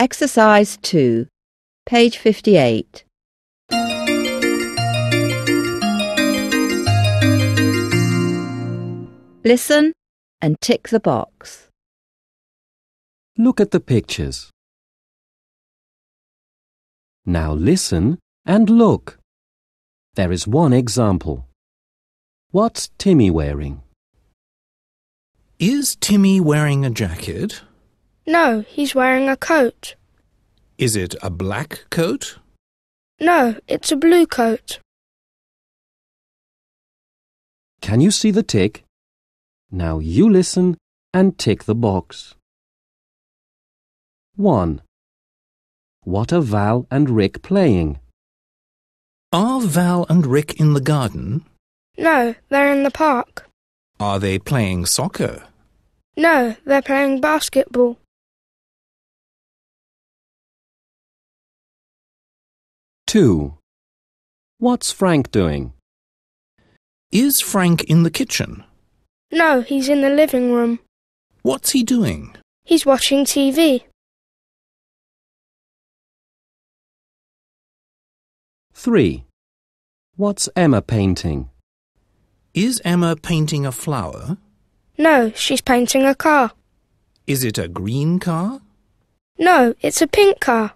Exercise 2, page 58. Listen and tick the box. Look at the pictures. Now listen and look. There is one example. What's Timmy wearing? Is Timmy wearing a jacket? No, he's wearing a coat. Is it a black coat? No, it's a blue coat. Can you see the tick? Now you listen and tick the box. 1. What are Val and Rick playing? Are Val and Rick in the garden? No, they're in the park. Are they playing soccer? No, they're playing basketball. 2. What's Frank doing? Is Frank in the kitchen? No, he's in the living room. What's he doing? He's watching TV. 3. What's Emma painting? Is Emma painting a flower? No, she's painting a car. Is it a green car? No, it's a pink car.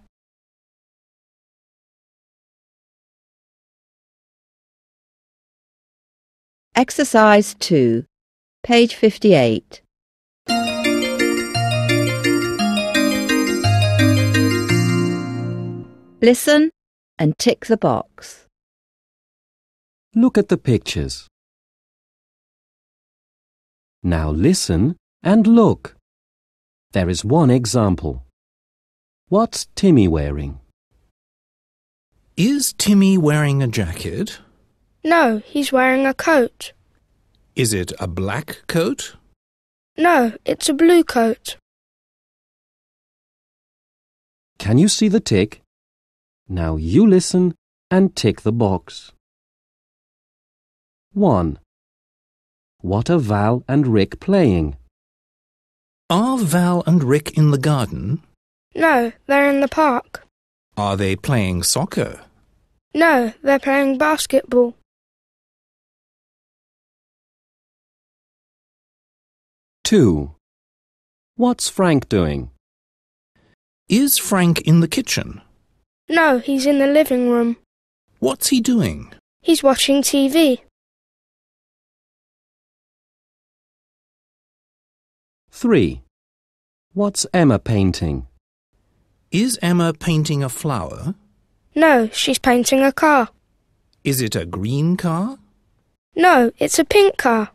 Exercise 2, page 58. Listen and tick the box. Look at the pictures. Now listen and look. There is one example. What's Timmy wearing? Is Timmy wearing a jacket? No, he's wearing a coat. Is it a black coat? No, it's a blue coat. Can you see the tick? Now you listen and tick the box. 1. What are Val and Rick playing? Are Val and Rick in the garden? No, they're in the park. Are they playing soccer? No, they're playing basketball. 2. What's Frank doing? Is Frank in the kitchen? No, he's in the living room. What's he doing? He's watching TV. 3. What's Emma painting? Is Emma painting a flower? No, she's painting a car. Is it a green car? No, it's a pink car.